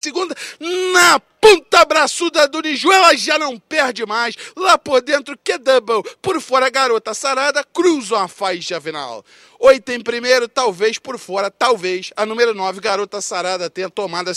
segunda, na ponta braçuda do Niju, ela já não perde mais. Lá por dentro, que double. Por fora, garota sarada, cruzam a faixa final. Oito em primeiro, talvez por fora, talvez. A número nove, garota sarada, tenha tomado a